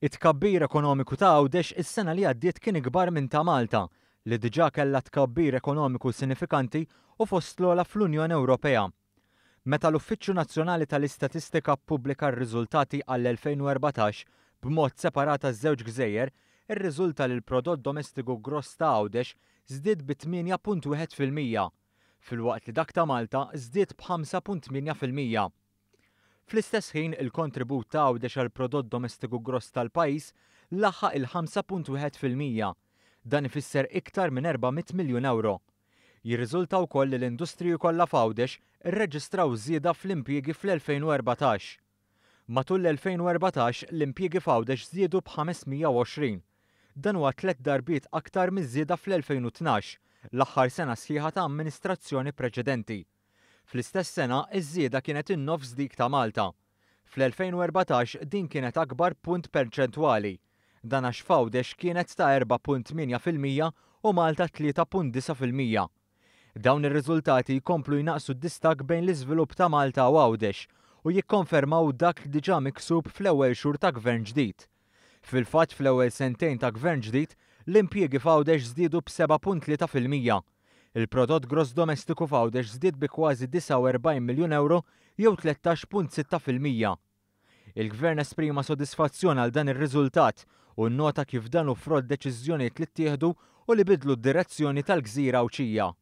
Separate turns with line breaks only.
It-kabbir ekonomiku ta' għawdex is-sena li għaddiet kien ikbar minn ta' Malta li diġa kellha tkabbir ekonomiku sinifikanti u fost l fl-Unjoni Ewropea. Meta l-Uffiċċju Nazzjonali tal-Istatistika pubblika r-riżultati għall-2014 b'mod separata żewġ gżejjer, ir-riżulta li l-prodott domestiku gross ta' għawdex żdied bi 8.1 fil-waqt li dak ta' Malta żdied b'5.8 Fl-istess ħin il-kontribut ta' għawdex għal prodott domestiku gross tal-pajis laħħa il-5.1%. Dan ifisser iktar minn 400 miljun euro. Jirriżulta wkoll li l-industriju kollha f'għawdex irreġistraw żieda fl-impjiegi fl-2014. Matul l-2014 l-impjiegi f'għawdex żiedu b'520. Dan huwa tliet darbiet aktar miż-żieda fl-2012 l-aħħar sena sħiħa ta' amministrazzjoni preċedenti. Fl-istess sena, iż-żieda kienet in-nofs dik ta' Malta. Fl-2014 din kienet akbar punt perċentwali. Dan għax fawdex kienet ta' 4.8% u Malta 3.9%. Dawn ir-riżultati jkomplu jnaqsu d-distak bejn l-iżvilupp ta' Malta u għawdex u jikkonfermaw dak li diġa miksub fl-ewwel xhur ta' gvern ġdid. Fil-fatt fl-ewwel sentejn ta' gvern ġdid, l-impjiegi f'għawdex żdiedu b'7.3%. Il-prodott gross domestiku f'għawdex żdied bi kważi 49 miljun euro jew 13.6%. Il-gvern esprima sodisfazzjon għal dan ir-riżultat u nnota kif dan u frod deċiżjoni li ttieħdu u li bidlu d-direzzjoni tal-gżira u ċija.